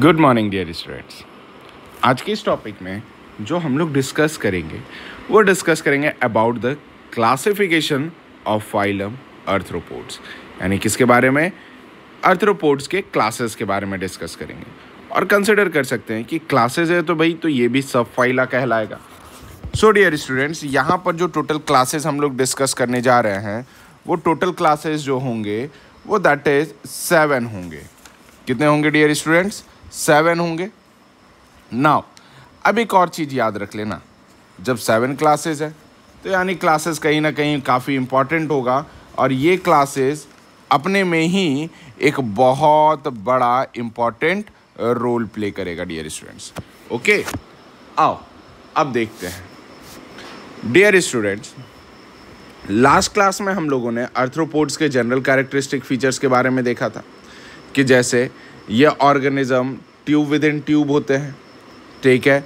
good morning dear students आज के इस टॉपिक में जो हम लोग डिस्कस करेंगे वो डिस्कस करेंगे about the classification of phylum arthropods यानी किसके बारे में अर्थरोपोर्ट्स के क्लासेस के बारे में डिस्कस करेंगे और कंसिडर कर सकते हैं कि क्लासेज है तो भाई तो ये भी सब फाइला कहलाएगा सो डियर स्टूडेंट्स यहाँ पर जो टोटल क्लासेस हम लोग डिस्कस करने जा रहे हैं वो टोटल क्लासेस जो होंगे वो दैट इज सेवन होंगे कितने होंगे डियर स्टूडेंट्स सेवन होंगे नाउ अब एक और चीज़ याद रख लेना जब सेवन क्लासेस है तो यानी क्लासेस कहीं ना कहीं काफ़ी इम्पॉर्टेंट होगा और ये क्लासेस अपने में ही एक बहुत बड़ा इम्पॉर्टेंट रोल प्ले करेगा डियर स्टूडेंट्स ओके आओ अब देखते हैं डियर स्टूडेंट्स लास्ट क्लास में हम लोगों ने अर्थ्रोपोड्स के जनरल कैरेक्टरिस्टिक फीचर्स के बारे में देखा था कि जैसे ये organism tube within tube होते हैं ठीक है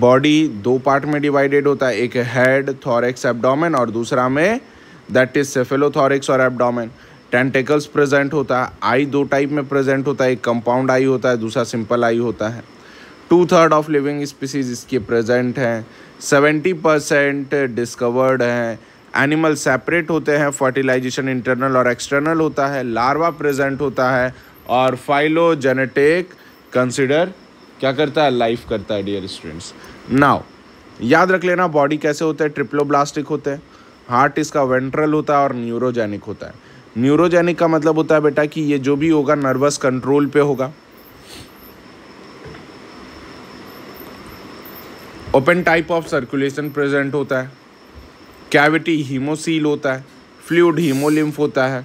बॉडी दो पार्ट में डिवाइडेड होता है एक हेड थॉरिक्स एब्डोमेन और दूसरा में दैट इज सेफेलोथॉरिक्स और एब्डोमेन टेंटेकल्स प्रेजेंट होता है आई दो टाइप में प्रेजेंट होता है एक कंपाउंड आई होता है दूसरा सिंपल आई होता है two third of living species इसके प्रेजेंट हैं सेवेंटी परसेंट डिस्कवर्ड हैं एनिमल सेपरेट होते हैं फर्टिलाइजेशन इंटरनल और एक्सटर्नल होता है लार्वा प्रेजेंट होता है और फाइलोजेनेटिक कंसिडर क्या करता है लाइफ करता है डियर स्टूडेंट्स नाउ याद रख लेना बॉडी कैसे होते हैं ट्रिप्लोब्लास्टिक होते हैं हार्ट इसका वेंट्रल होता है और न्यूरोजेनिक होता है न्यूरोजेनिक का मतलब होता है बेटा कि ये जो भी होगा नर्वस कंट्रोल पे होगा open type of circulation present होता है कैविटी हीमोसील होता है फ्लूड हीमोलिम्फ होता है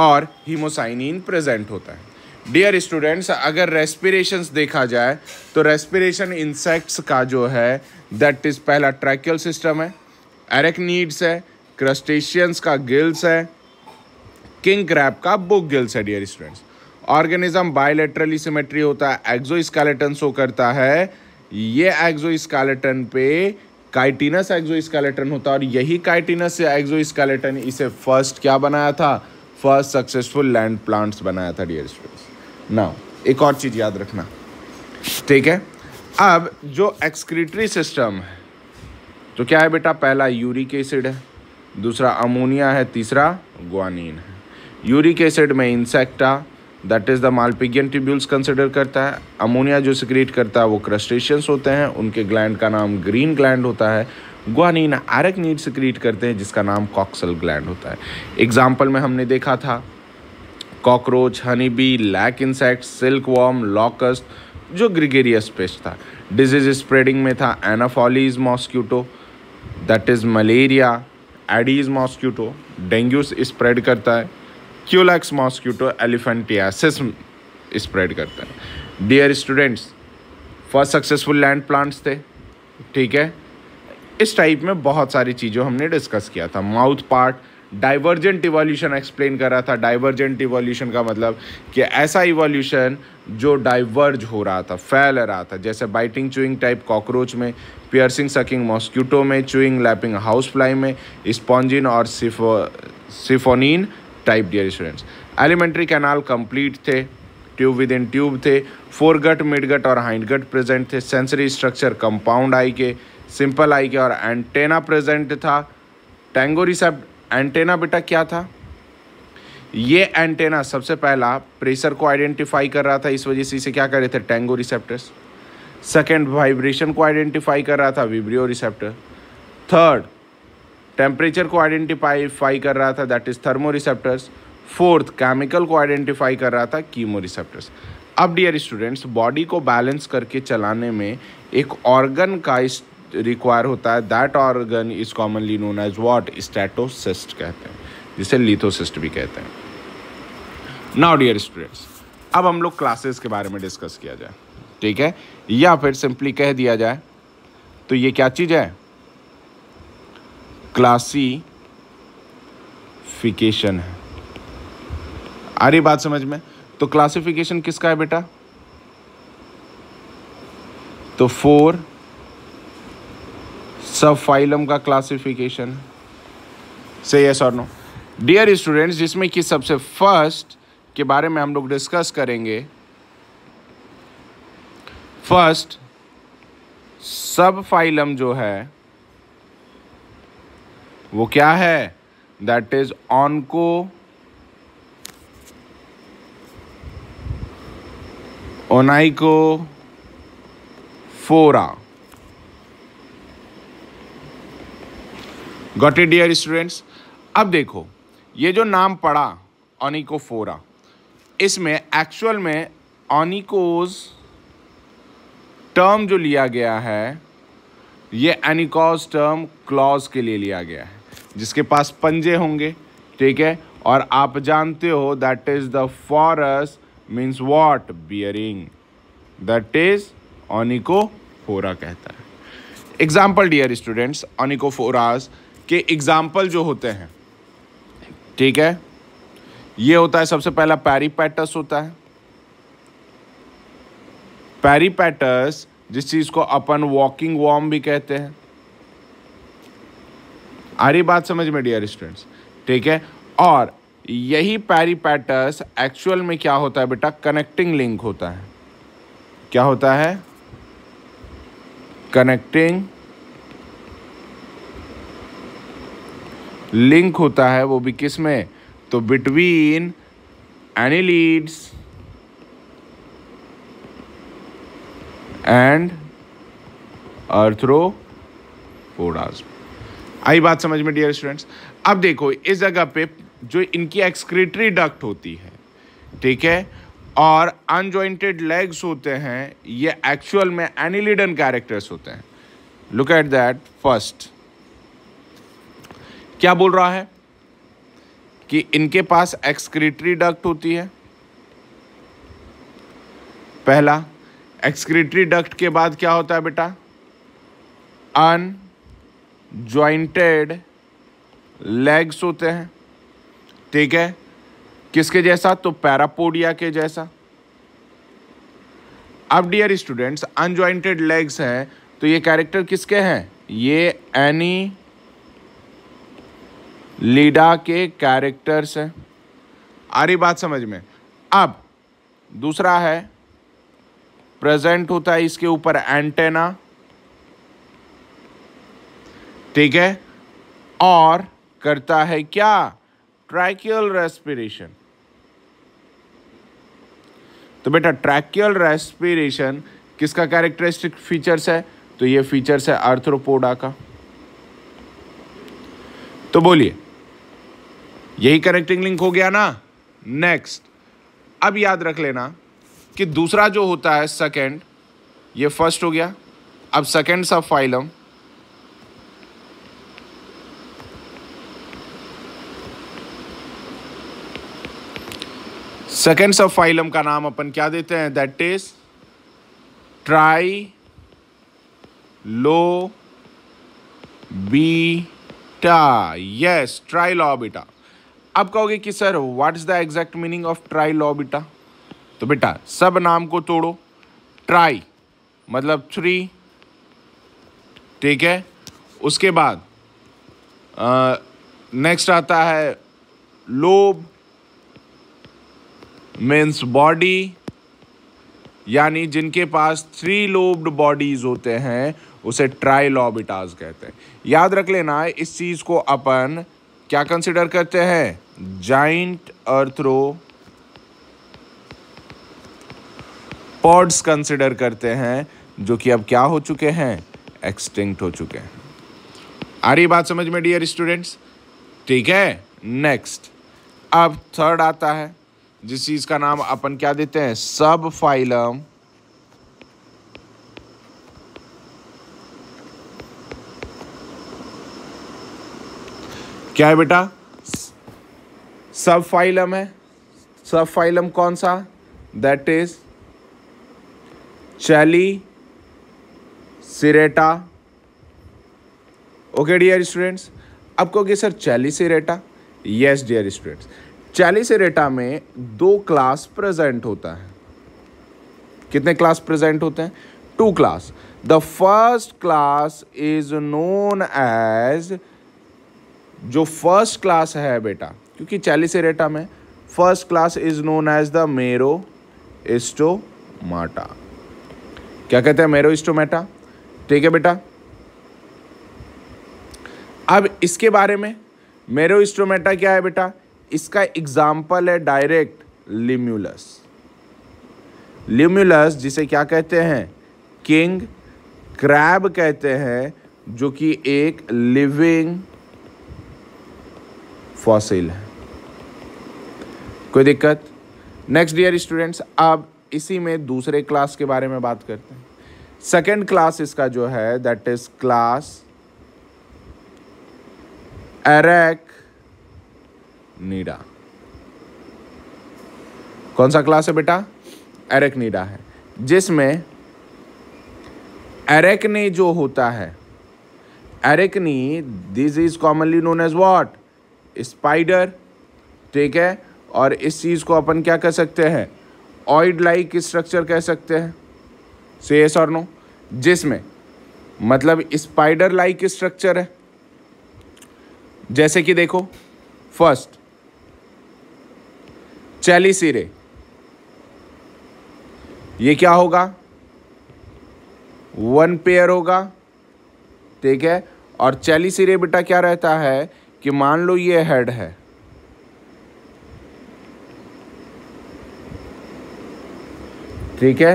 और हीमोसाइनिन प्रेजेंट होता है डियर स्टूडेंट्स अगर रेस्पिरेशन देखा जाए तो रेस्पिरेशन इंसेक्ट्स का जो है दैट इज़ पहला ट्रैक्यल सिस्टम है नीड्स है क्रस्टेशियंस का गिल्स है किंग क्रैप का बुक गिल्स है dear students organism bilaterally symmetry होता है एक्जो शो करता है ये एक्जो पे काइटिनस एक्जो होता है और यही काइटिनस एक्जो इसे फर्स्ट क्या बनाया था फर्स्ट सक्सेसफुल लैंड प्लांट्स बनाया था डियर स्टूडेंट्स नाउ एक और चीज़ याद रखना ठीक है अब जो एक्सक्रीटरी सिस्टम है तो क्या है बेटा पहला यूरिक एसिड है दूसरा अमोनिया है तीसरा ग्वानीन है यूरिक एसिड में Insecta that is the Malpighian tubules consider करता है अमोनिया जो सिक्रीट करता है वो क्रस्टेशियंस होते हैं उनके ग्लैंड का नाम ग्रीन ग्लैंड होता है ग्वानीन आरक नीड सिक्रीट करते हैं जिसका नाम कॉक्सल ग्लैंड होता है एग्जाम्पल में हमने देखा था cockroach honey bee lac insect silkworm locust जो ग्रिगेरियस पेस्ट था डिजीज स्प्रेडिंग में था Anopheles mosquito that is malaria Aedes mosquito dengue spread करता है क्यूलैक्स मॉस्क्यूटो एलिफेंटियासिस स्प्रेड करता है dear students first successful land plants थे ठीक है इस टाइप में बहुत सारी चीज़ों हमने डिस्कस किया था mouth part divergent evolution explain कर रहा था डाइवर्जेंट इवोल्यूशन का मतलब कि ऐसा इवोल्यूशन जो डाइवर्ज हो रहा था फैल रहा था जैसे बाइटिंग चुइंग टाइप कॉकरोच में पियर्सिंग सकिंग मॉस्क्यूटो में चुइंग लैपिंग हाउस फ्लाई में स्पॉन्जिन और सिफो siphoning type dear students alimentary canal complete थे ट्यूब विद इन ट्यूब थे फोरगट मिडगट और हाइंडगट प्रेजेंट थे सेंसरी स्ट्रक्चर कंपाउंड आई के सिंपल आई गया और एंटेना प्रेजेंट था टेंगो रिसेप्ट एंटेना बेटा क्या था ये एंटेना सबसे पहला प्रेशर को आइडेंटिफाई कर रहा था इस वजह से इसे क्या कर रहे थे टेंगो रिसेप्टर्स सेकेंड वाइब्रेशन को आइडेंटिफाई कर रहा था विब्रियो रिसेप्टर थर्ड टेम्परेचर को आइडेंटिफाई कर रहा था that is thermoreceptors fourth chemical को आइडेंटिफाई कर रहा था कीमो रिसेप्टर्स अब डियर स्टूडेंट्स बॉडी को बैलेंस करके चलाने में एक ऑर्गन का इस रिक्वायर होता है that organ is commonly known as what statocyst कहते हैं जिसे लिथोसिस्ट भी कहते हैं नाउ डियर स्टूडेंट्स अब हम लोग क्लासेस के बारे में डिस्कस किया जाए ठीक है या फिर सिंपली कह दिया जाए तो ये क्या चीज़ है क्लासीफिकेशन है आ रही बात समझ में तो क्लासिफिकेशन किसका है बेटा तो फोर सब फाइलम का क्लासिफिकेशन से यस और नो डियर स्टूडेंट्स जिसमें कि सबसे फर्स्ट के बारे में हम लोग डिस्कस करेंगे फर्स्ट सब फाइलम um जो है वो क्या है दैट इज ऑनको ओनाइको फोरा गॉट इट डियर स्टूडेंट्स अब देखो ये जो नाम पड़ा ऑनिकोफोरा इसमें एक्चुअल में ऑनिकोज टर्म जो लिया गया है ये एनिकॉज टर्म क्लॉज के लिए लिया गया है जिसके पास पंजे होंगे ठीक है और आप जानते हो that is the phorus means what bearing that is Onychophora कहता है एग्जाम्पल डियर स्टूडेंट्स ऑनिकोफोराज के एग्ज़ाम्पल जो होते हैं ठीक है ये होता है सबसे पहला पैरीपैटस होता है पैरीपैटस जिस चीज़ को अपन वॉकिंग वॉर्म भी कहते हैं आ रही बात समझ में डियर स्टूडेंट्स ठीक है और यही पैरीपैटस एक्चुअल में क्या होता है बेटा कनेक्टिंग लिंक होता है क्या होता है कनेक्टिंग लिंक होता है वो भी किस में तो बिटवीन एनिलीड्स एंड अर्थरो आई बात समझ में डियर स्टूडेंट्स अब देखो इस जगह पे जो इनकी एक्सक्रीटरी डक्ट होती है ठीक है और अनजॉइंटेड लेग्स होते हैं ये एक्चुअल में एनिलिडन कैरेक्टर्स होते हैं लुक एट दैट फर्स्ट क्या बोल रहा है कि इनके पास एक्सक्रीटरी डक्ट होती है पहला एक्सक्रीटरी डक्ट के बाद क्या होता है बेटा अन ज्वाइंटेड लेग्स होते हैं ठीक है किसके जैसा तो पैरापोडिया के जैसा अब डियर स्टूडेंट्स अनज्वाइंटेड लेग्स हैं तो ये कैरेक्टर किसके हैं ये एनी लीडा के कैरेक्टर्स हैं आ रही बात समझ में अब दूसरा है प्रेजेंट होता है इसके ऊपर एंटेना ठीक है और करता है क्या ट्रैकियल रेस्पिरेशन तो बेटा ट्रैकियल रेस्पिरेशन किसका कैरेक्टरिस्टिक फीचर्स है तो ये फीचर्स है अर्थरोपोडा का तो बोलिए यही कनेक्टिंग लिंक हो गया ना नेक्स्ट अब याद रख लेना कि दूसरा जो होता है सेकेंड ये फर्स्ट हो गया अब सेकेंड सब फाइलम सेकेंड सब फाइलम का नाम अपन क्या देते हैं that is trilobita yes trilobita अब कहोगे कि sir what is the exact meaning of trilobita बेटा तो बेटा सब नाम को तोड़ो ट्राई मतलब थ्री ठीक है उसके बाद नेक्स्ट आता है लोब मीन्स बॉडी यानी जिनके पास थ्री लोब्ड बॉडीज होते हैं उसे ट्राइलॉबिटाज कहते हैं याद रख लेना इस चीज़ को अपन क्या कंसिडर करते हैं जाइंट earthro पॉड्स कंसिडर करते हैं जो कि अब क्या हो चुके हैं एक्सटिंक्ट हो चुके हैं आ रही बात समझ में डियर स्टूडेंट्स ठीक है नेक्स्ट अब थर्ड आता है जिस चीज का नाम अपन क्या देते हैं सब फाइलम क्या है बेटा सब फाइलम है सब फाइलम कौन सा that is Chelicerata okay dear students अब कहोगे sir Chelicerata yes dear students Chelicerata में दो क्लास प्रेजेंट होता है कितने क्लास प्रेजेंट होते हैं two class the first class is known as जो फर्स्ट क्लास है बेटा क्योंकि चैलिसेरेटा में first class is known as the Merostomata क्या कहते हैं मेरो इस्टोमेटा ठीक है बेटा अब इसके बारे में मेरो इस्टोमेटा क्या है बेटा इसका एग्जाम्पल है डायरेक्ट लिम्यूलस लिम्यूलस जिसे क्या कहते हैं किंग क्रैब कहते हैं जो कि एक लिविंग फॉसिल है कोई दिक्कत नेक्स्ट डियर स्टूडेंट्स अब इसी में दूसरे क्लास के बारे में बात करते हैं सेकेंड क्लास इसका जो है that is class Arachnida कौन सा क्लास है बेटा एरेक नीडा है जिसमें एरेकनी जो होता है एरेकनी this is commonly known as what spider ठीक है और इस चीज़ को अपन क्या कह सकते हैं ऑइड लाइक स्ट्रक्चर कह सकते हैं से एस और नो जिसमें मतलब स्पाइडर लाइक स्ट्रक्चर है जैसे कि देखो फर्स्ट चैली सिरे ये क्या होगा वन पेयर होगा ठीक है और चैली सिरे बेटा क्या रहता है कि मान लो ये हेड है ठीक है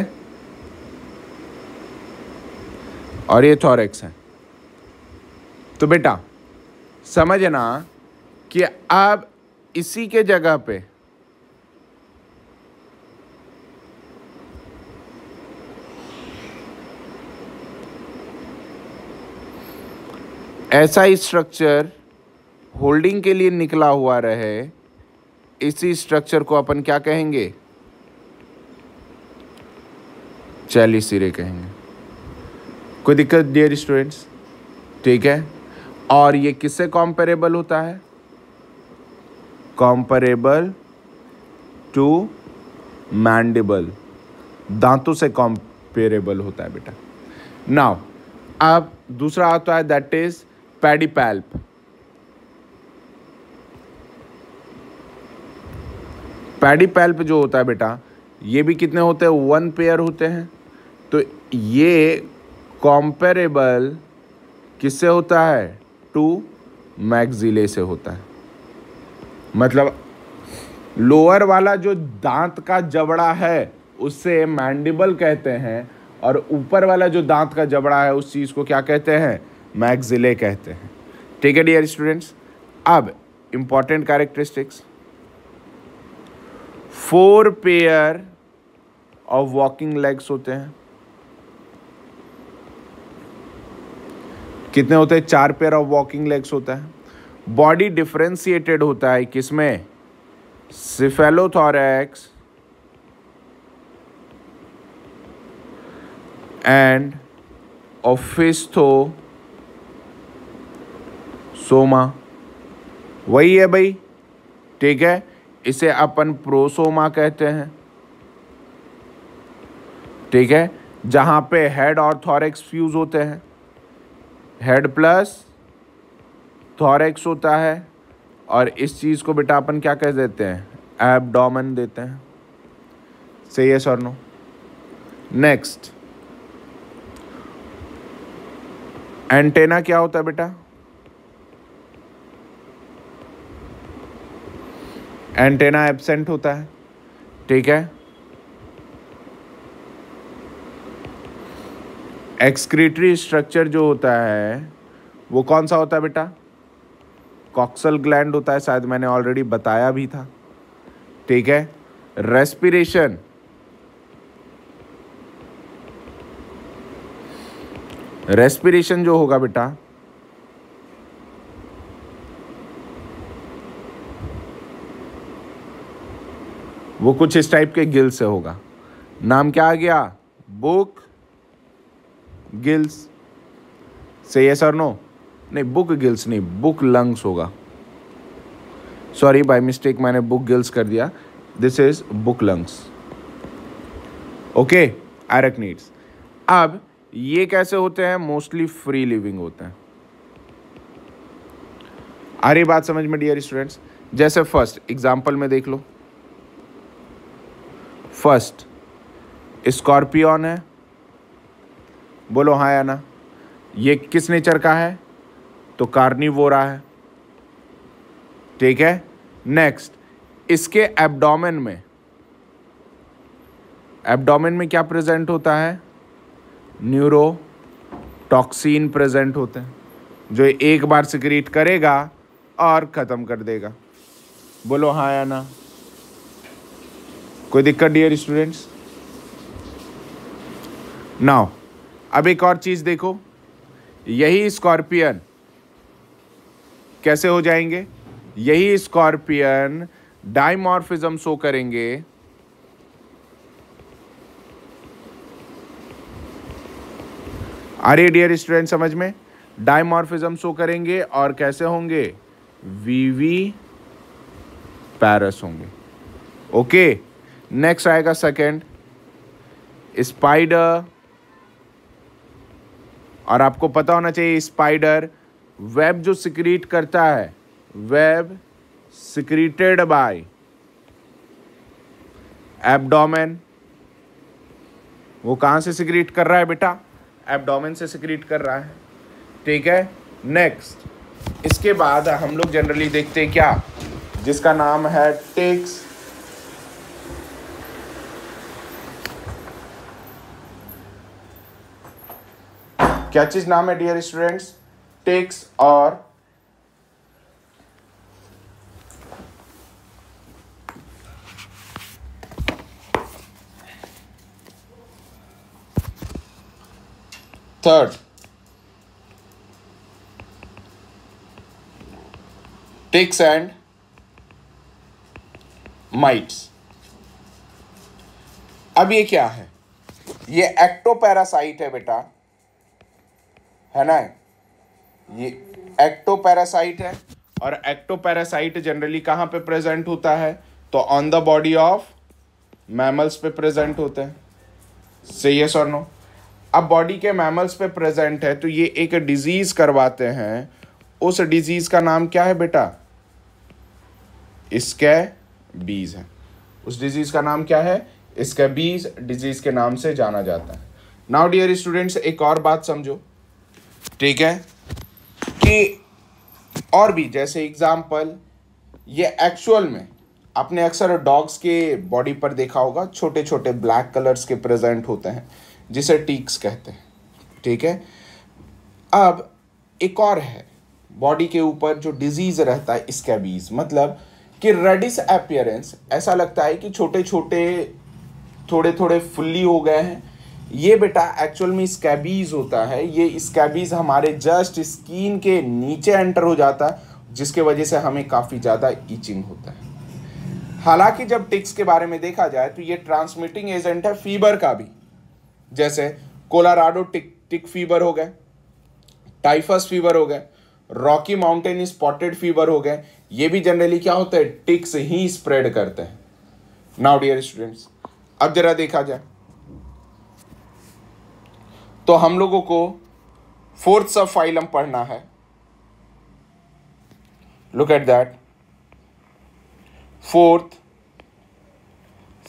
और ये थॉरेक्स है तो बेटा समझना कि आप इसी के जगह पे ऐसा स्ट्रक्चर होल्डिंग के लिए निकला हुआ रहे इसी स्ट्रक्चर को अपन क्या कहेंगे चालीस सिरे कहेंगे कोई दिक्कत डियर स्टूडेंट्स ठीक है और ये किससे कॉम्पेरेबल होता है कॉम्परेबल टू मैंडेबल दांतों से कॉम्पेरेबल होता है बेटा नाउ अब दूसरा आता है दैट इज पैडिपैल्प पैडिपैल्प जो होता है बेटा ये भी कितने होते हैं वन पेयर होते हैं तो ये कॉम्पेरेबल किससे होता है टू मैगजिले से होता है मतलब लोअर वाला जो दांत का जबड़ा है उससे मैंडिबल कहते हैं और ऊपर वाला जो दांत का जबड़ा है उस चीज़ को क्या कहते हैं मैगजिले कहते हैं ठीक है डियर स्टूडेंट्स अब important characteristics four pair of walking legs होते हैं कितने होते हैं चार पेयर ऑफ वॉकिंग लेग्स होता है बॉडी डिफ्रेंशिएटेड होता है किसमें सिफेलोथोरैक्स एंड ऑफिस्थो सोमा वही है भाई ठीक है इसे अपन प्रोसोमा कहते हैं ठीक है जहां पे हेड और थॉरेक्स फ्यूज होते हैं हेड प्लस थॉरेक्स होता है और इस चीज़ को बेटा अपन क्या कह देते हैं एबडोमन देते हैं सही है सर नो नेक्स्ट एंटेना क्या होता है बेटा एंटेना एबसेंट होता है ठीक है एक्सक्रीटरी स्ट्रक्चर जो होता है वो कौन सा होता है बेटा कॉक्सल ग्लैंड होता है शायद मैंने ऑलरेडी बताया भी था ठीक है रेस्पिरेशन रेस्पिरेशन जो होगा बेटा वो कुछ इस टाइप के गिल से होगा नाम क्या आ गया बुक गिल्स से यस सर नो नहीं बुक गिल्स नहीं बुक लंग्स होगा सॉरी बाय मिस्टेक मैंने बुक गिल्स कर दिया this is book lungs okay arachnids अब ये कैसे होते हैं मोस्टली फ्री लिविंग होते हैं आ रही बात समझ में डियर स्टूडेंट्स जैसे फर्स्ट एग्जाम्पल में देख लो फर्स्ट स्कॉर्पियन है बोलो हाँ या ना ये किस नेचर का है तो कार्निवोरा है ठीक है नेक्स्ट इसके एब्डोमेन में एब्डोमेन में क्या प्रेजेंट होता है न्यूरो टॉक्सिन प्रेजेंट होते हैं जो एक बार सिक्रीट करेगा और ख़त्म कर देगा बोलो हाँ या ना कोई दिक्कत डियर स्टूडेंट्स नाउ अब एक और चीज़ देखो यही स्कॉर्पियन कैसे हो जाएंगे यही स्कॉर्पियन डाइमॉर्फिज्म शो करेंगे अरे डियर स्टूडेंट समझ में डाइमॉर्फिज्म शो करेंगे और कैसे होंगे वीवी पैरस होंगे ओके नेक्स्ट आएगा सेकंड स्पाइडर और आपको पता होना चाहिए स्पाइडर वेब जो सिक्रीट करता है वेब सिक्रीटेड बाय एबडोमेन वो कहाँ से सिक्रीट कर रहा है बेटा एबडोमेन से सिक्रीट कर रहा है ठीक है नेक्स्ट इसके बाद हम लोग जनरली देखते हैं क्या जिसका नाम है टेक्स क्या चीज नाम है डियर स्टूडेंट्स टेक्स और थर्ड टिक्स एंड माइट्स अब ये क्या है ये एक्टोपैरासाइट है बेटा है ना ये एक्टोपैरासाइट है और एक्टोपैरासाइट जनरली कहाँ पे प्रेजेंट होता है तो on the body of mammals पे प्रेजेंट होते हैं से ये सर नो अब बॉडी के मैमल्स पे प्रेजेंट है तो ये एक डिजीज करवाते हैं उस डिजीज का नाम क्या है बेटा इसके बीज है उस डिजीज का नाम क्या है इसके बीज डिजीज के नाम से जाना जाता है नाउ डियर स्टूडेंट्स एक और बात समझो ठीक है कि और भी जैसे एग्जाम्पल ये एक्चुअल में आपने अक्सर डॉग्स के बॉडी पर देखा होगा छोटे छोटे ब्लैक कलर्स के प्रेजेंट होते हैं जिसे टीक्स कहते हैं ठीक है अब एक और है बॉडी के ऊपर जो डिजीज़ रहता है स्कैबीज मतलब कि रेडिस अपियरेंस ऐसा लगता है कि छोटे छोटे थोड़े थोड़े फुल्ली हो गए हैं ये बेटा एक्चुअल में स्कैबीज होता है ये स्कैबीज हमारे जस्ट स्किन के नीचे एंटर हो जाता है जिसके वजह से हमें काफ़ी ज़्यादा इचिंग होता है हालांकि जब टिक्स के बारे में देखा जाए तो ये ट्रांसमिटिंग एजेंट है फीवर का भी जैसे कोलाराडो टिक टिक फीवर हो गए टाइफस फीवर हो गए रॉकी माउंटेन स्पॉटेड फीवर हो गए ये भी जनरली क्या होता है टिक्स ही स्प्रेड करते हैं नाउ डियर स्टूडेंट्स अब जरा देखा जाए तो हम लोगों को फोर्थ सब फाइलम पढ़ना है look at that fourth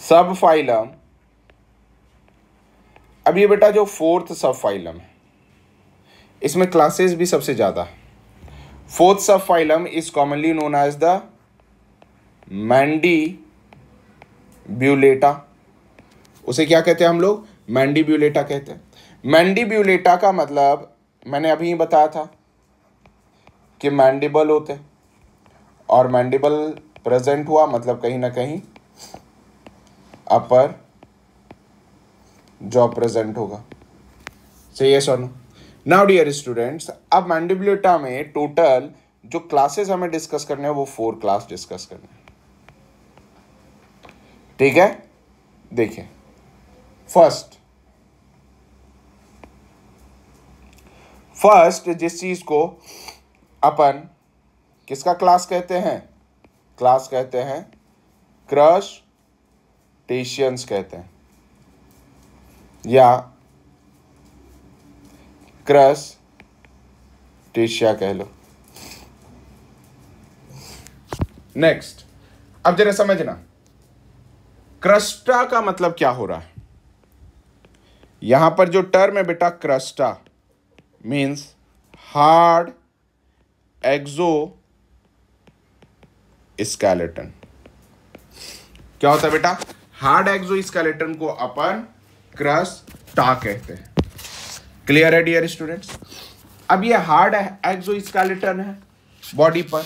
sub phylum अब ये बेटा जो फोर्थ सब फाइलम है इसमें क्लासेस भी सबसे ज़्यादा है fourth sub phylum is commonly known as the Mandibulata उसे क्या कहते हैं हम लोग मैंडी ब्यूलेटा कहते हैं मैंडिब्यूलेटा का मतलब मैंने अभी ही बताया था कि मैंडिबल होते और मैंडिबल प्रेजेंट हुआ मतलब कहीं ना कहीं अपर जॉब प्रेजेंट होगा सही है सोनू नाउ डियर स्टूडेंट्स अब मैंडिब्यूलेटा में टोटल जो क्लासेस हमें डिस्कस करने हैं वो फोर क्लास डिस्कस करने ठीक है देखिए फर्स्ट फर्स्ट जिस चीज़ को अपन किसका क्लास कहते हैं क्लास कहते हैं क्रश टेशियंस कहते हैं या क्रस टेशिया कह लो नेक्स्ट अब जरा समझना क्रस्टा का मतलब क्या हो रहा है यहां पर जो टर्म है बेटा क्रस्टा means hard एक्सोस्केलेटन क्या होता है बेटा हार्ड स्केलेटन को अपन क्रस टा कहते हैं क्लियर है डियर स्टूडेंट्स अब ये हार्ड एक्सो स्केलेटन है बॉडी पर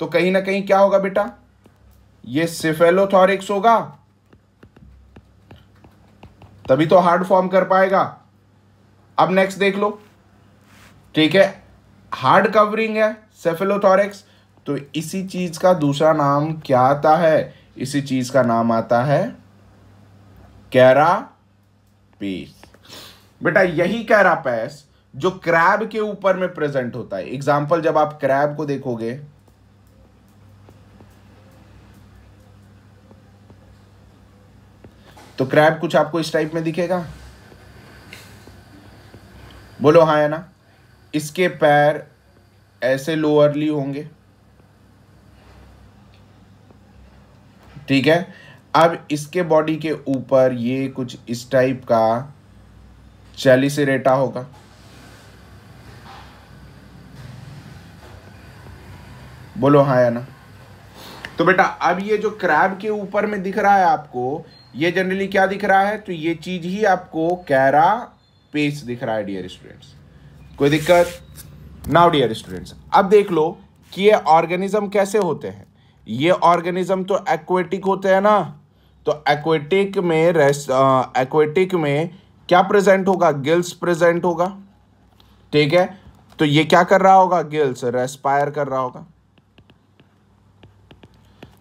तो कहीं ना कहीं क्या होगा बेटा ये सिफेलोथोरिक्स होगा तभी तो हार्ड फॉर्म कर पाएगा अब नेक्स्ट देख लो ठीक है हार्ड कवरिंग है सेफेलोथोरिक्स तो इसी चीज़ का दूसरा नाम क्या आता है इसी चीज़ का नाम आता है कैरापेस बेटा यही कैरापेस जो क्रैब के ऊपर में प्रेजेंट होता है एग्जाम्पल जब आप क्रैब को देखोगे तो क्रैब कुछ आपको इस टाइप में दिखेगा बोलो हाँ या ना इसके पैर ऐसे लोअरली होंगे ठीक है अब इसके बॉडी के ऊपर ये कुछ इस टाइप का चैलिसरेटा होगा बोलो हाँ या ना तो बेटा अब ये जो क्रैब के ऊपर में दिख रहा है आपको ये जनरली क्या दिख रहा है तो ये चीज ही आपको कैरा पेस दिख रहा है डियर स्टूडेंट्स कोई दिक्कत नाउ डियर स्टूडेंट्स अब देख लो कि ये ऑर्गेनिज्म कैसे होते हैं ये ऑर्गेनिज्म तो एक्वेटिक होते हैं ना तो एक्वेटिक में रेस्ट एक्वेटिक में क्या प्रेजेंट होगा गिल्स प्रेजेंट होगा ठीक है तो ये क्या कर रहा होगा गिल्स रेस्पायर कर रहा होगा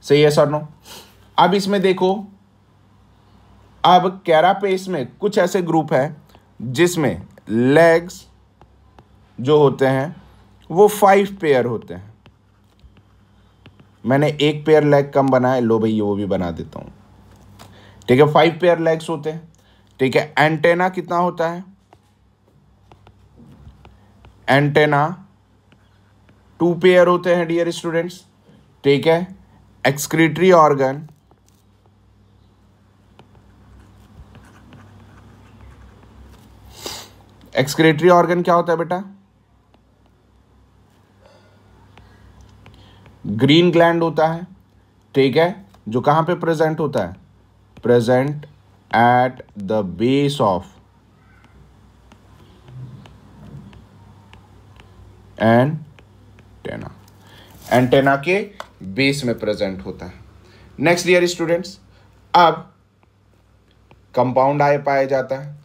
सही है सर नो अब इसमें देखो अब कैरापेस में कुछ ऐसे ग्रुप है जिसमें लेग्स जो होते हैं वो फाइव पेयर होते हैं मैंने एक पेयर लेग कम बनाया लो भैया वो भी बना देता हूँ ठीक है फाइव पेयर लेग्स होते हैं ठीक है एंटेना कितना होता है एंटेना टू पेयर होते हैं डियर स्टूडेंट्स ठीक है एक्सक्रीटरी ऑर्गन एक्सक्रेटरी ऑर्गन क्या होता है बेटा ग्रीन ग्लैंड होता है ठीक है जो कहाँ पे प्रेजेंट होता है present at the base of टेना एंटेना के बेस में प्रेजेंट होता है नेक्स्ट डियर स्टूडेंट्स अब कंपाउंड आय पाया जाता है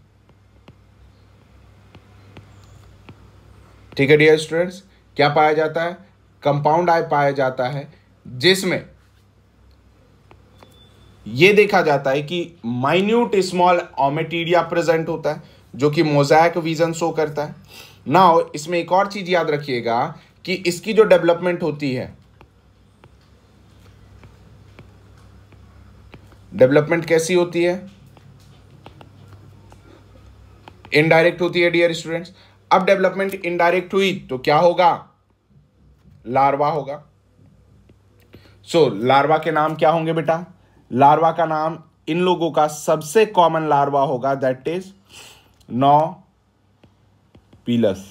ठीक है डियर स्टूडेंट्स क्या पाया जाता है कंपाउंड आय पाया जाता है जिसमें यह देखा जाता है कि माइन्यूट स्मॉल ऑमेटीरिया प्रेजेंट होता है जो कि मोजैक विजन शो करता है ना इसमें एक और चीज याद रखिएगा कि इसकी जो डेवलपमेंट होती है डेवलपमेंट कैसी होती है इनडायरेक्ट होती है डियर स्टूडेंट्स अब डेवलपमेंट इनडायरेक्ट हुई तो क्या होगा लार्वा होगा सो so, लार्वा के नाम क्या होंगे बेटा लार्वा का नाम इन लोगों का सबसे कॉमन लार्वा होगा दैट इज नौ पीलस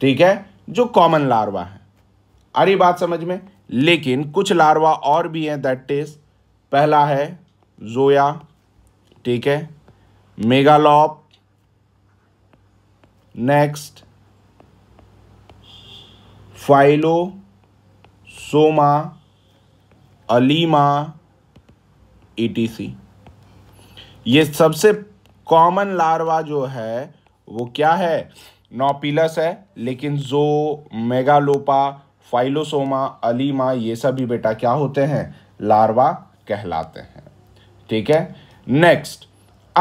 ठीक है जो कॉमन लार्वा है अरे बात समझ में लेकिन कुछ लार्वा और भी हैं दैट इज पहला है जोया ठीक है megalopa next phyllosoma alima etc ये सबसे कॉमन लार्वा जो है वो क्या है नोपिलस है लेकिन जो मेगालोपा फाइलोसोमा अलीमा ये सभी बेटा क्या होते हैं लार्वा कहलाते हैं ठीक है नेक्स्ट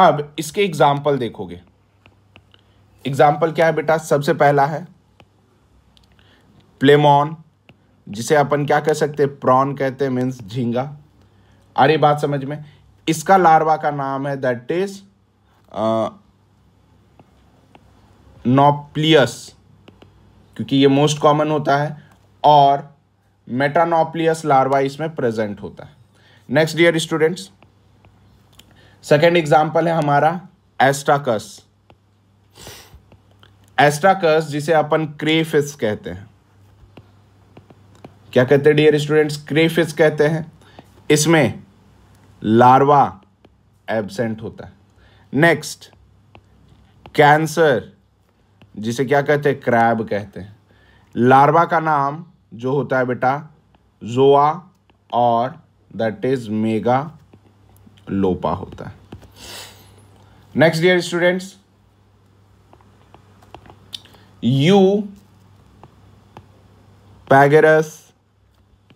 अब इसके एग्जाम्पल देखोगे एग्जाम्पल क्या है बेटा सबसे पहला है प्लेमॉन जिसे अपन क्या कह सकते हैं प्रॉन कहते हैं मीन्स झींगा अरे बात समझ में इसका लार्वा का नाम है दैट इज नोप्लियस क्योंकि ये मोस्ट कॉमन होता है और मेटानोप्लियस लार्वा इसमें प्रेजेंट होता है next dear students second example है हमारा एस्टाकस एस्टाकस जिसे अपन क्रेफिस कहते हैं क्या कहते हैं डियर स्टूडेंट्स क्रेफिस कहते हैं इसमें लार्वा एबसेंट होता है नेक्स्ट कैंसर जिसे क्या कहते हैं क्रैब कहते हैं लार्वा का नाम जो होता है बेटा जोआ और दैट इज मेगा लोपा होता है next dear students Eupagurus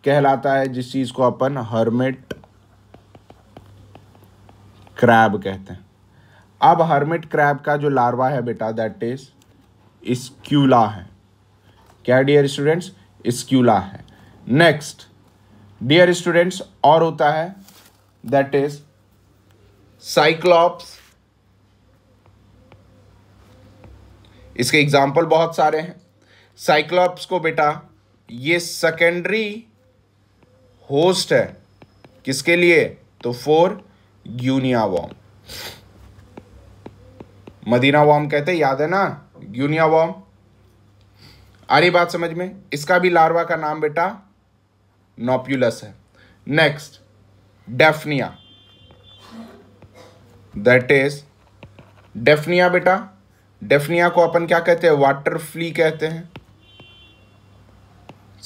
कहलाता है जिस चीज़ को अपन हर्मिट क्रैब कहते हैं अब हर्मिट क्रैब का जो लार्वा है बेटा दैट इज स्क्यूला है क्या डियर स्टूडेंट्स स्क्यूला है नेक्स्ट डियर स्टूडेंट्स और होता है दैट इज साइक्लॉप्स इसके एग्जाम्पल बहुत सारे हैं साइक्लॉप्स को बेटा ये सेकेंडरी होस्ट है किसके लिए तो for guinea worm Medina worm कहते याद है ना ग्यूनिया वॉम आ रही बात समझ में इसका भी लार्वा का नाम बेटा नोप्यूलस है next Daphnia that is Daphnia बेटा डेफनिया को अपन क्या कहते हैं वाटर फ्ली कहते हैं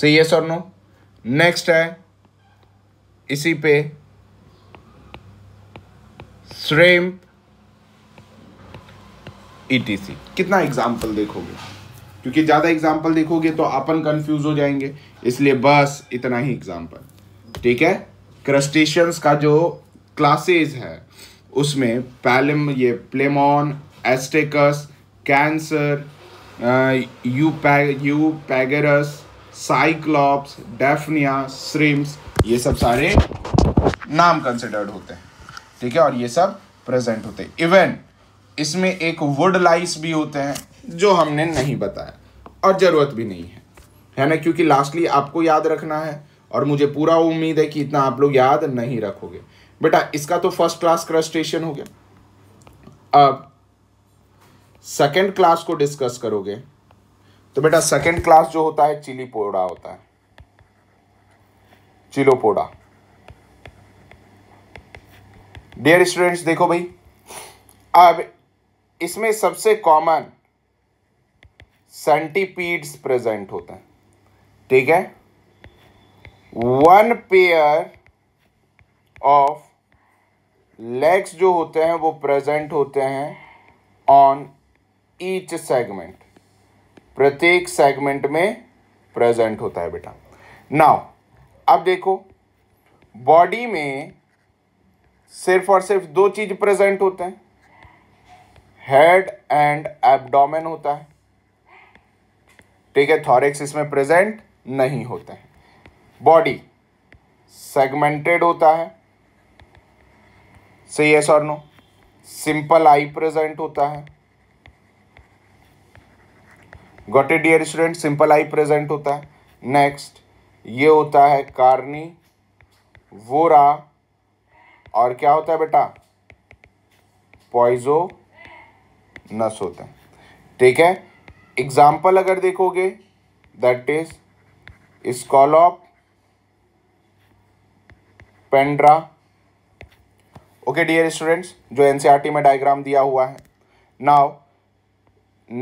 सही है सर नो नेक्स्ट है इसी पे श्रेम्प ईटीसी कितना एग्जाम्पल देखोगे क्योंकि ज़्यादा एग्जाम्पल देखोगे तो अपन कंफ्यूज हो जाएंगे इसलिए बस इतना ही एग्जाम्पल ठीक है क्रस्टेशियंस का जो क्लासेस है उसमें पैलम ये प्लेमॉन एस्टेकस कैंसर यू Eupagurus Cyclops Daphnia shrimps ये सब सारे नाम कंसिडर्ड होते हैं ठीक है और ये सब प्रेजेंट होते हैं इवन इसमें एक वुड लाइस भी होते हैं जो हमने नहीं बताया और ज़रूरत भी नहीं है है ना क्योंकि लास्टली आपको याद रखना है और मुझे पूरा उम्मीद है कि इतना आप लोग याद नहीं रखोगे बेटा इसका तो फर्स्ट क्लास क्रस्टेशन हो गया अब सेकेंड क्लास को डिस्कस करोगे तो बेटा सेकेंड क्लास जो होता है चिली पोड़ा होता है चिलोपोडा डियर स्टूडेंट्स देखो भाई अब इसमें सबसे कॉमन सेंटीपीड्स प्रेजेंट होते हैं ठीक है वन पेयर ऑफ लेग्स जो होते हैं वो प्रेजेंट होते हैं ऑन ईच सेगमेंट प्रत्येक सेगमेंट में प्रेजेंट होता है बेटा नाउ अब देखो बॉडी में सिर्फ और सिर्फ दो चीज प्रेजेंट होते हैं हेड एंड एब्डोमेन होता है ठीक है थॉरिक्स इसमें प्रेजेंट नहीं होता है बॉडी सेगमेंटेड होता है सही है sir no simple eye present होता है got a dear student simple eye present होता है नेक्स्ट ये होता है कार्नी वोरा और क्या होता है बेटा पॉइजो नस होता है ठीक है एग्जाम्पल अगर देखोगे that is Scolopendra okay dear students जो एनसीईआरटी e में डायग्राम दिया हुआ है नाउ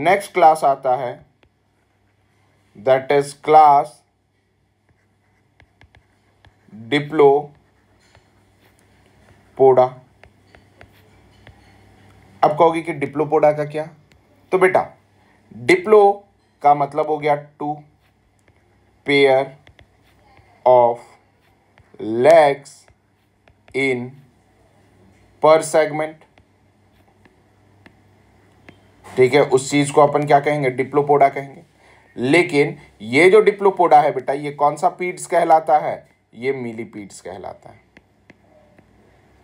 नेक्स्ट क्लास आता है that is class Diplopoda अब कहोगे कि डिप्लोपोडा का क्या तो बेटा डिप्लो का मतलब हो गया two pair of legs in per segment ठीक है उस चीज को अपन क्या कहेंगे डिप्लोपोडा कहेंगे लेकिन ये जो डिप्लोपोडा है बेटा ये कौन सा पीड्स कहलाता है ये मिलीपीड्स कहलाता है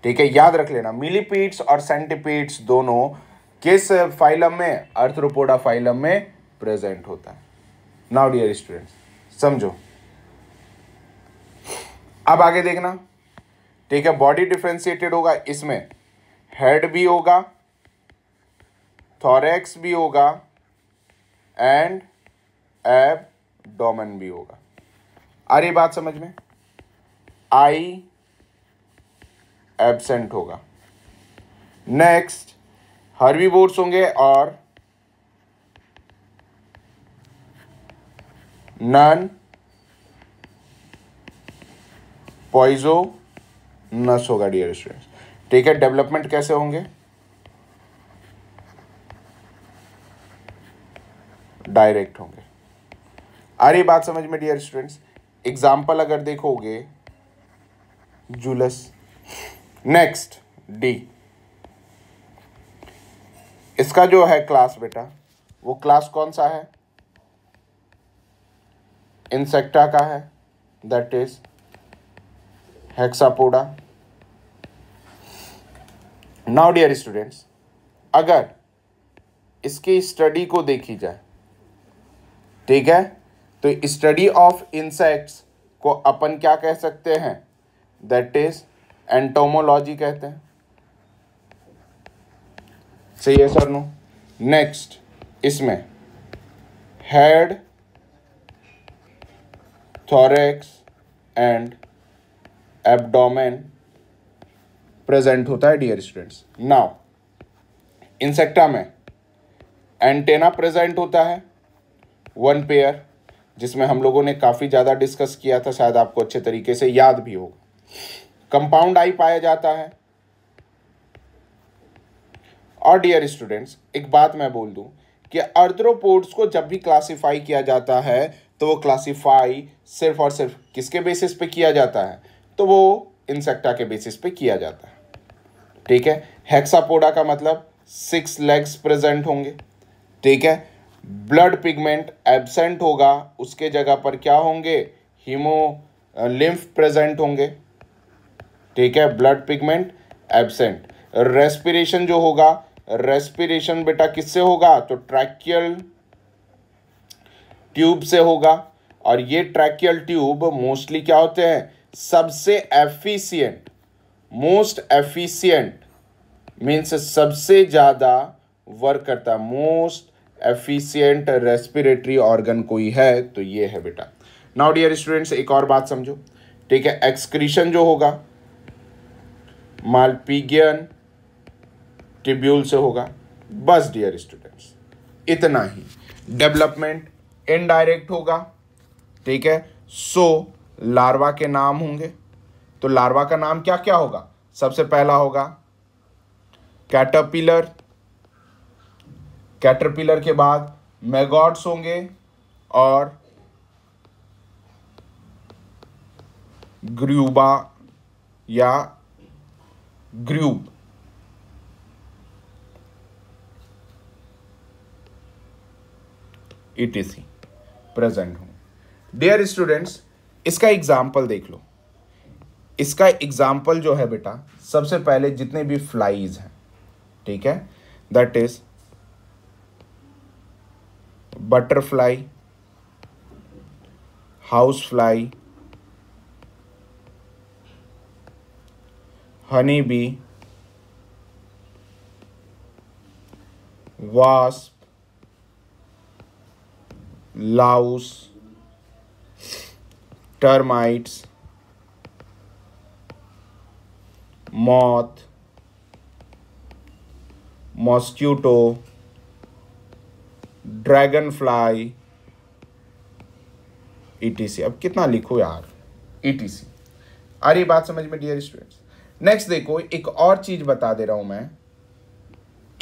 ठीक है याद रख लेना मिलीपीड्स और सेंटीपीड्स दोनों किस फाइलम में अर्थरोपोडा फाइलम में प्रेजेंट होता है नाउ डियर स्टूडेंट्स समझो अब आगे देखना ठीक है बॉडी डिफ्रेंसिएटेड होगा इसमें हेड भी होगा थॉरेक्स भी होगा एंड डोमन भी होगा अरे बात समझ में आई एबसेंट होगा नेक्स्ट बोर्ड होंगे और नन पॉइजो नस होगा डियर स्टूडेंट्स ठीक है डेवलपमेंट कैसे होंगे डायरेक्ट होंगे अरे बात समझ में डियर स्टूडेंट्स एग्जाम्पल अगर देखोगे जूलस नेक्स्ट डी इसका जो है क्लास बेटा वो क्लास कौन सा है इंसेक्टा का है that is Hexapoda now dear students अगर इसकी स्टडी को देखी जाए ठीक है तो स्टडी ऑफ इंसेक्ट्स को अपन क्या कह सकते हैं दैट इज एंटोमोलॉजी कहते हैं सही है सर नो नेक्स्ट इसमें head thorax and abdomen present होता है डियर स्टूडेंट्स नाउ इंसेक्टा में एंटेना प्रेजेंट होता है वन पेयर जिसमें हम लोगों ने काफ़ी ज़्यादा डिस्कस किया था शायद आपको अच्छे तरीके से याद भी होगा कंपाउंड आई पाया जाता है और डियर स्टूडेंट्स एक बात मैं बोल दूं कि अर्द्रोपोड्स को जब भी क्लासिफाई किया जाता है तो वो क्लासिफाई सिर्फ और सिर्फ किसके बेसिस पे किया जाता है तो वो इंसेक्टा के बेसिस पे किया जाता है ठीक है हेक्सापोडा का मतलब सिक्स लेग्स प्रेजेंट होंगे ठीक है ब्लड पिगमेंट एबसेंट होगा उसके जगह पर क्या होंगे हीमो लिम्फ प्रेजेंट होंगे ठीक है ब्लड पिगमेंट एबसेंट रेस्पिरेशन जो होगा रेस्पिरेशन बेटा किससे होगा तो ट्रैक्यल ट्यूब से होगा और ये ट्रैक्यल ट्यूब मोस्टली क्या होते हैं सबसे एफिशिएंट मोस्ट एफिशिएंट मींस सबसे ज़्यादा वर्क करता है मोस्ट एफिशिएंट रेस्पिरेटरी ऑर्गन कोई है तो ये है बेटा नाउ डियर स्टूडेंट्स एक और बात समझो ठीक है एक्सक्रीशन जो होगा मालपीगियन ट्रिब्यूल से होगा बस डियर स्टूडेंट्स इतना ही डेवलपमेंट इनडायरेक्ट होगा ठीक है सो लार्वा के नाम होंगे तो लार्वा का नाम क्या क्या होगा सबसे पहला होगा कैटरपिलर कैटरपिलर के बाद मैगॉड्स होंगे और ग्रूबा या ग्रूब ही प्रेजेंट हूं डियर स्टूडेंट्स इसका एग्जाम्पल देख लो इसका एग्जाम्पल जो है बेटा सबसे पहले जितने भी फ्लाइज हैं ठीक है that is butterfly house fly bee bee louse termites moth mosquito dragon fly etc अब कितना लिखो यार सी e आ रही बात समझ में डियर स्टूडेंट्स नेक्स्ट देखो एक और चीज बता दे रहा हूं मैं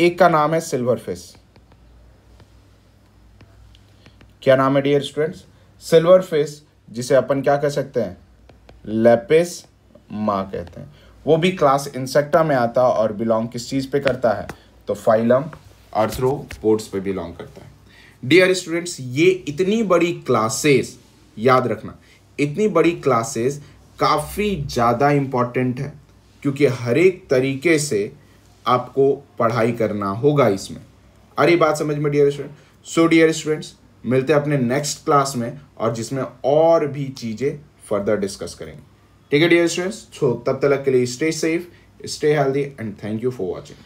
एक का नाम है सिल्वर फिश क्या नाम है डियर स्टूडेंट्स सिल्वर फिश जिसे अपन क्या कह सकते हैं लेपिस मा कहते हैं वो भी क्लास इंसेक्टा में आता और बिलोंग किस चीज़ पे करता है तो फाइलम पोर्ट्स पे बिलोंग करता है डियर स्टूडेंट्स ये इतनी बड़ी क्लासेस याद रखना इतनी बड़ी क्लासेस काफ़ी ज़्यादा इंपॉर्टेंट है क्योंकि हर एक तरीके से आपको पढ़ाई करना होगा इसमें अरे बात समझ में dear student so dear students मिलते हैं अपने नेक्स्ट क्लास में और जिसमें और भी चीज़ें फर्दर डिस्कस करेंगे ठीक है डियर स्टूडेंट्स सो तब तक के लिए stay safe stay healthy and thank you for watching